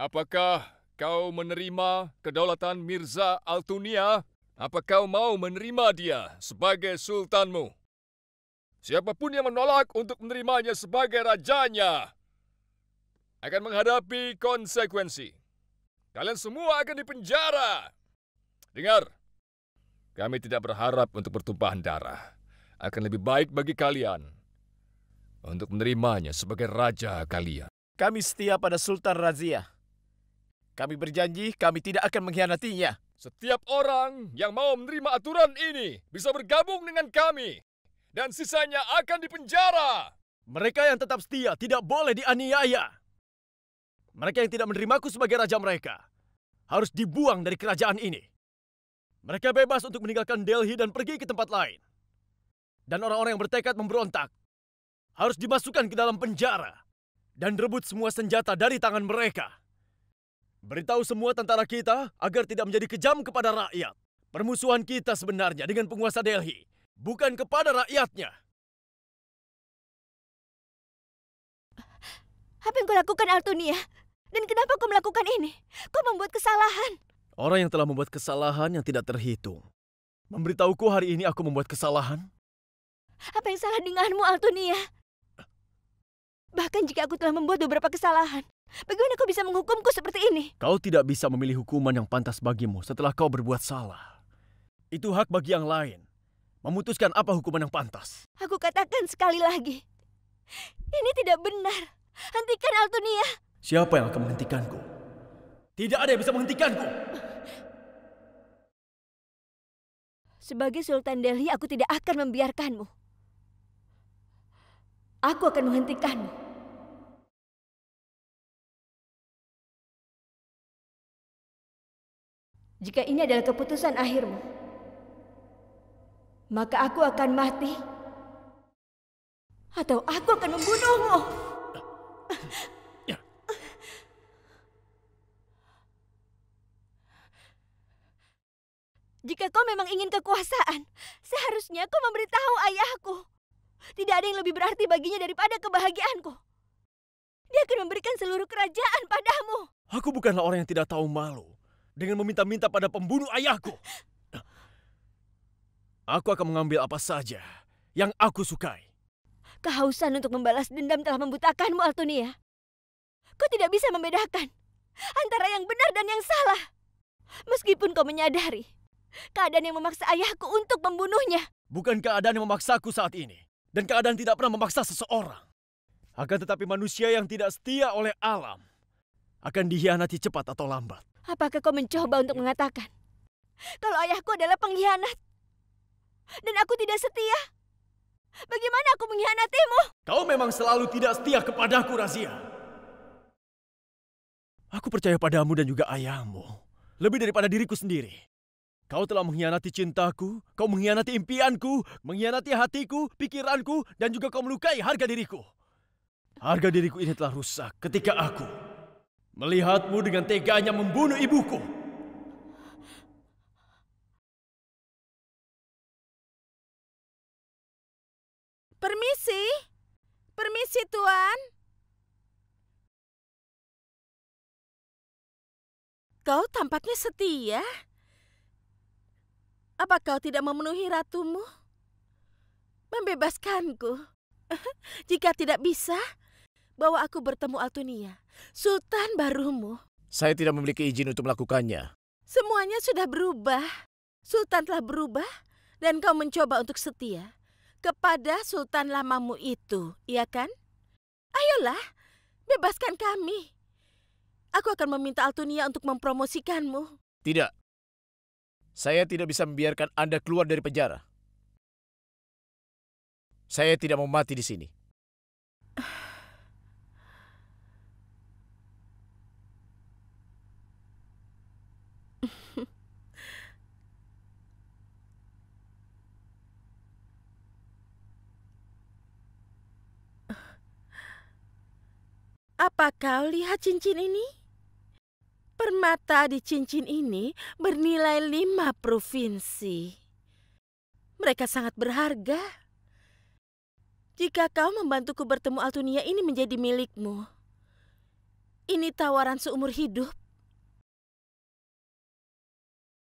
Apakah kau menerima kedaulatan Mirza Altunia? Apakah kau mau menerima dia sebagai sultanmu? Siapapun yang menolak untuk menerimanya sebagai rajanya akan menghadapi konsekuensi. Kalian semua akan dipenjara. Dengar, kami tidak berharap untuk bertumpahan darah. Akan lebih baik bagi kalian untuk menerimanya sebagai raja kalian. Kami setia pada Sultan Razia. Kami berjanji kami tidak akan mengkhianatinya. Setiap orang yang mau menerima aturan ini bisa bergabung dengan kami. Dan sisanya akan dipenjara. Mereka yang tetap setia tidak boleh dianiaya. Mereka yang tidak menerimaku sebagai raja mereka harus dibuang dari kerajaan ini. Mereka bebas untuk meninggalkan Delhi dan pergi ke tempat lain. Dan orang-orang yang bertekad memberontak harus dimasukkan ke dalam penjara dan rebut semua senjata dari tangan mereka. Beritahu semua tentara kita agar tidak menjadi kejam kepada rakyat. Permusuhan kita sebenarnya dengan penguasa Delhi, bukan kepada rakyatnya. Apa yang kau lakukan, Artunia? Dan kenapa kau melakukan ini? Kau membuat kesalahan. Orang yang telah membuat kesalahan yang tidak terhitung. Memberitahuku hari ini aku membuat kesalahan? Apa yang salah denganmu, Artunia? Bahkan jika aku telah membuat beberapa kesalahan, Bagaimana kau bisa menghukumku seperti ini? Kau tidak bisa memilih hukuman yang pantas bagimu setelah kau berbuat salah. Itu hak bagi yang lain. Memutuskan apa hukuman yang pantas. Aku katakan sekali lagi. Ini tidak benar. Hentikan Altunia. Siapa yang akan menghentikanku? Tidak ada yang bisa menghentikanku. Sebagai Sultan Delhi, aku tidak akan membiarkanmu. Aku akan menghentikanmu. Jika ini adalah keputusan akhirmu, maka aku akan mati atau aku akan membunuhmu. Jika kau memang ingin kekuasaan, seharusnya kau memberitahu ayahku. Tidak ada yang lebih berarti baginya daripada kebahagiaanku. Dia akan memberikan seluruh kerajaan padamu. Aku bukanlah orang yang tidak tahu malu dengan meminta-minta pada pembunuh ayahku. Aku akan mengambil apa saja yang aku sukai. Kehausan untuk membalas dendam telah membutakanmu, Altonia. Kau tidak bisa membedakan antara yang benar dan yang salah. Meskipun kau menyadari keadaan yang memaksa ayahku untuk membunuhnya. Bukan keadaan yang memaksaku saat ini. Dan keadaan tidak pernah memaksa seseorang. Akan tetapi manusia yang tidak setia oleh alam akan dihianati cepat atau lambat. Apakah kau mencoba untuk mengatakan kalau ayahku adalah pengkhianat dan aku tidak setia? Bagaimana aku mengkhianatimu? Kau memang selalu tidak setia kepadaku, Razia. Aku percaya padamu dan juga ayahmu lebih daripada diriku sendiri. Kau telah mengkhianati cintaku, kau mengkhianati impianku, mengkhianati hatiku, pikiranku, dan juga kau melukai harga diriku. Harga diriku ini telah rusak ketika aku Melihatmu dengan teganya membunuh ibuku. Permisi. Permisi, Tuan. Kau tampaknya setia. Apa kau tidak memenuhi ratumu? Membebaskanku. Jika tidak bisa, bahwa aku bertemu Altunia, sultan barumu. Saya tidak memiliki izin untuk melakukannya. Semuanya sudah berubah. Sultan telah berubah dan kau mencoba untuk setia kepada sultan lamamu itu, iya kan? Ayolah, bebaskan kami. Aku akan meminta Altunia untuk mempromosikanmu. Tidak. Saya tidak bisa membiarkan Anda keluar dari penjara. Saya tidak mau mati di sini. Apa kau lihat cincin ini? Permata di cincin ini bernilai lima provinsi. Mereka sangat berharga. Jika kau membantuku bertemu Altunia ini menjadi milikmu. Ini tawaran seumur hidup.